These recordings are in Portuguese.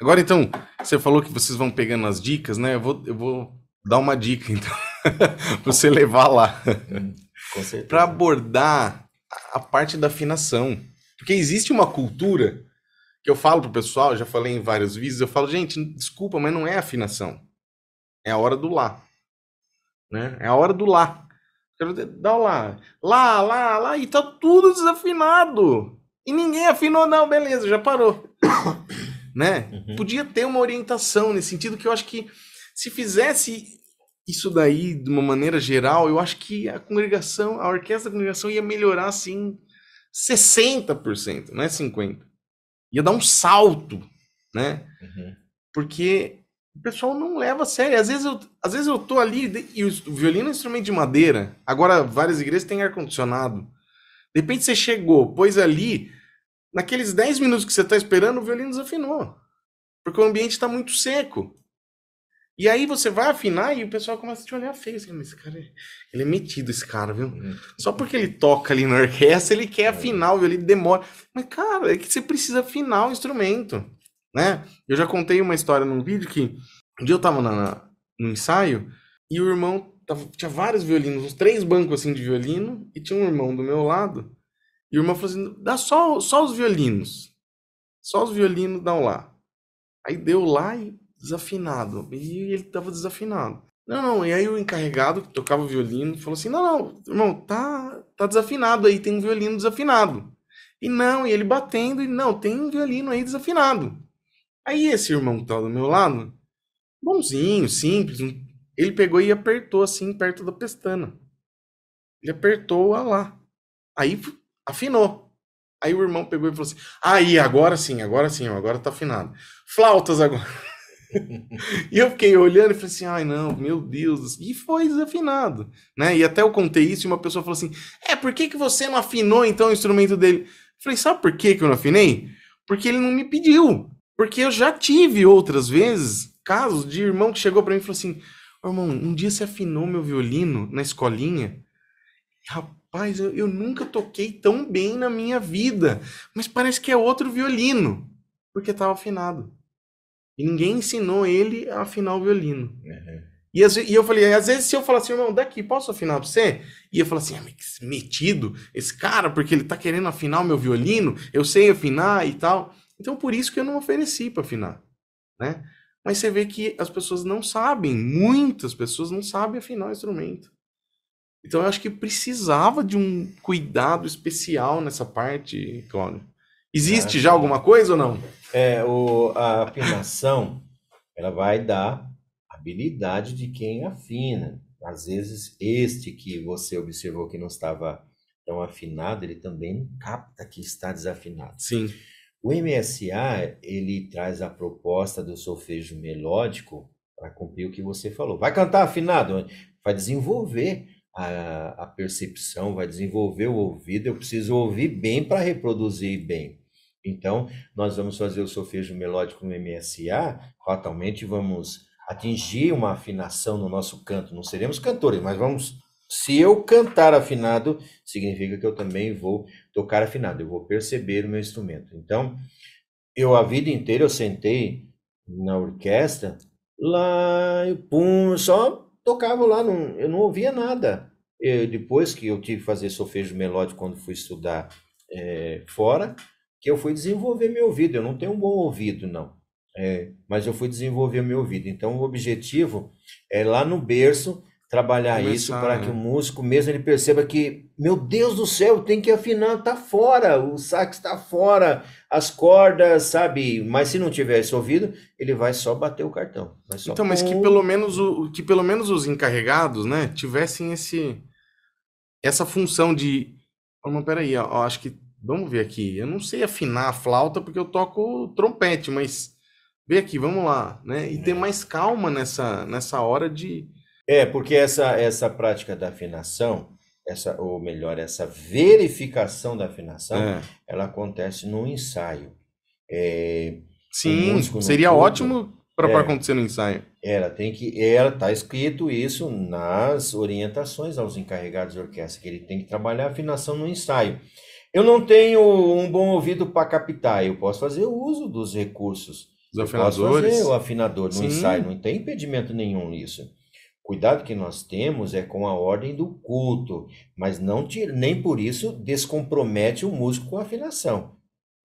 Agora, então, você falou que vocês vão pegando as dicas, né? Eu vou, eu vou dar uma dica, então, pra você levar lá. Hum, para abordar a parte da afinação. Porque existe uma cultura que eu falo pro pessoal, já falei em vários vídeos, eu falo, gente, desculpa, mas não é afinação. É a hora do lá. Né? É a hora do lá. Dá o lá. Lá, lá, lá, e tá tudo desafinado. E ninguém afinou, não, beleza, já parou né? Uhum. Podia ter uma orientação nesse sentido que eu acho que se fizesse isso daí de uma maneira geral, eu acho que a congregação, a orquestra da congregação ia melhorar assim 60%, não é 50. Ia dar um salto, né? Uhum. Porque o pessoal não leva a sério. Às vezes eu, às vezes eu tô ali e o violino é um instrumento de madeira. Agora várias igrejas têm ar condicionado. De repente você chegou, pôs ali, naqueles 10 minutos que você está esperando, o violino desafinou. Porque o ambiente está muito seco. E aí você vai afinar e o pessoal começa a te olhar feio. Assim, mas esse cara, é... ele é metido, esse cara, viu? Hum. Só porque ele toca ali na orquestra, ele quer é. afinar, o violino demora. Mas, cara, é que você precisa afinar o instrumento, né? Eu já contei uma história num vídeo que um dia eu tava na, na no ensaio e o irmão tava, tinha vários violinos, uns três bancos assim de violino, e tinha um irmão do meu lado e o irmão falou assim: dá só, só os violinos. Só os violinos dá um lá. Aí deu lá e desafinado. E ele tava desafinado. Não, não. E aí o encarregado que tocava o violino falou assim: não, não, irmão, tá, tá desafinado aí, tem um violino desafinado. E não, e ele batendo, e não, tem um violino aí desafinado. Aí esse irmão que tava do meu lado, bonzinho, simples, ele pegou e apertou assim perto da pestana. Ele apertou a lá. Aí Afinou. Aí o irmão pegou e falou assim: aí, ah, agora sim, agora sim, agora tá afinado. Flautas agora. e eu fiquei olhando e falei assim: ai não, meu Deus. E foi desafinado. Né? E até eu contei isso e uma pessoa falou assim: é, por que, que você não afinou então o instrumento dele? Eu falei: sabe por que, que eu não afinei? Porque ele não me pediu. Porque eu já tive outras vezes casos de irmão que chegou para mim e falou assim: oh, irmão, um dia você afinou meu violino na escolinha. Rapaz rapaz, eu, eu nunca toquei tão bem na minha vida, mas parece que é outro violino, porque estava afinado. E ninguém ensinou ele a afinar o violino. Uhum. E, as, e, eu falei, às vezes se eu falar assim, irmão, daqui, posso afinar pra você? E eu falar assim, ah, mas metido, esse cara, porque ele tá querendo afinar o meu violino, eu sei afinar e tal. Então por isso que eu não ofereci para afinar, né? Mas você vê que as pessoas não sabem, muitas pessoas não sabem afinar o instrumento. Então eu acho que precisava de um cuidado especial nessa parte, Cláudio. Existe é, já alguma coisa ou não? É, o, a afinação, ela vai dar habilidade de quem afina. Às vezes, este que você observou que não estava tão afinado, ele também capta que está desafinado. Sim. O MSA, ele traz a proposta do solfejo melódico para cumprir o que você falou. Vai cantar afinado, vai desenvolver a, a percepção, vai desenvolver o ouvido. Eu preciso ouvir bem para reproduzir bem. Então, nós vamos fazer o solfejo melódico no MSA, fatalmente vamos atingir uma afinação no nosso canto. Não seremos cantores, mas vamos. Se eu cantar afinado, significa que eu também vou tocar afinado, eu vou perceber o meu instrumento. Então, eu a vida inteira eu sentei na orquestra, lá, eu pum, só tocava lá, não, eu não ouvia nada. depois que eu tive que fazer solfejo melódico quando fui estudar é, fora, que eu fui desenvolver meu ouvido. Eu não tenho um bom ouvido, não. É, mas eu fui desenvolver meu ouvido. Então, o objetivo é lá no berço trabalhar Começar, isso para né? que o músico mesmo ele perceba que, meu Deus do céu, tem que afinar, tá fora, o sax está fora, as cordas, sabe? Mas se não tiver esse ouvido, ele vai só bater o cartão. então, pum... mas que pelo menos o que pelo menos os encarregados, né, tivessem esse essa função de, oh, peraí, ó, acho que vamos ver aqui. Eu não sei afinar a flauta porque eu toco trompete, mas vê aqui, vamos lá, né? E é. ter mais calma nessa nessa hora de é, porque essa, essa prática da afinação, essa, ou melhor, essa verificação da afinação, é. ela acontece no ensaio. É, Sim, seria ótimo para é, acontecer no ensaio. Ela tem que, ela tá escrito isso nas orientações aos encarregados de orquestra que ele tem que trabalhar a afinação no ensaio. Eu não tenho um bom ouvido para captar, eu posso fazer uso dos recursos. Dos afinadores. Eu posso fazer o afinador no Sim. ensaio, não tem impedimento nenhum nisso cuidado que nós temos é com a ordem do culto, mas não nem por isso descompromete o músico com a afinação.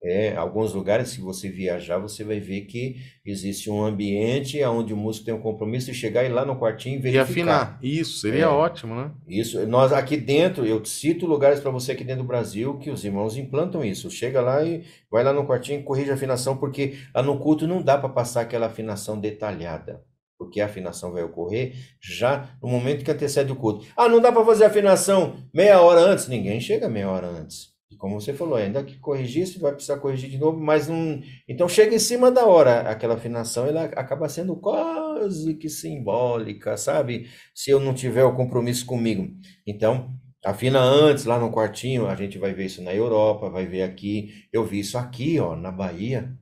É, alguns lugares, se você viajar, você vai ver que existe um ambiente onde o músico tem um compromisso de chegar e lá no quartinho verificar. E afinar. Isso, seria é, ótimo, né? Isso. Nós aqui dentro, eu cito lugares para você aqui dentro do Brasil que os irmãos implantam isso. Chega lá e vai lá no quartinho e corrige a afinação, porque lá ah, no culto não dá para passar aquela afinação detalhada porque a afinação vai ocorrer já no momento que antecede o culto. Ah, não dá para fazer a afinação meia hora antes? Ninguém chega meia hora antes. E como você falou, ainda que corrigisse, vai precisar corrigir de novo, mas não. Então chega em cima da hora, aquela afinação, ela acaba sendo quase que simbólica, sabe? Se eu não tiver o compromisso comigo. Então, afina antes, lá no quartinho, a gente vai ver isso na Europa, vai ver aqui. Eu vi isso aqui, ó, na Bahia.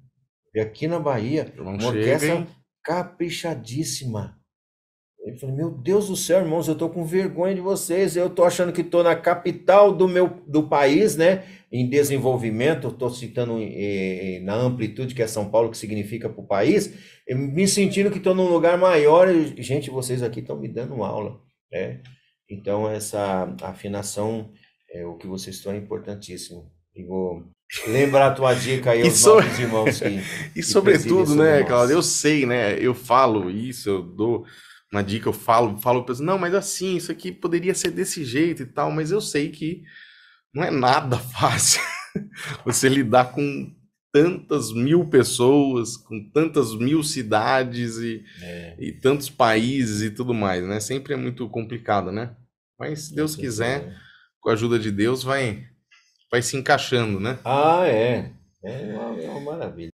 E aqui na Bahia, não uma orquestra. Hein? caprichadíssima. Eu falei, meu Deus do céu, irmãos, eu estou com vergonha de vocês. Eu estou achando que estou na capital do meu do país, né? Em desenvolvimento, estou citando eh, eh, na amplitude que é São Paulo, que significa para o país, me sentindo que estou num lugar maior. E, gente, vocês aqui estão me dando aula, né? Então, essa afinação, é, o que vocês estão é importantíssimo vou lembrar a tua dica aí aos nossos irmãos que, E sobretudo, né, Cláudio, eu sei, né? Eu falo isso, eu dou uma dica, eu falo, falo para não, mas assim, isso aqui poderia ser desse jeito e tal, mas eu sei que não é nada fácil você lidar com tantas mil pessoas, com tantas mil cidades e, é. e tantos países e tudo mais, né? Sempre é muito complicado, né? Mas se Deus quiser, com a ajuda de Deus, vai vai se encaixando, né? Ah, é. É uma, é, é uma maravilha.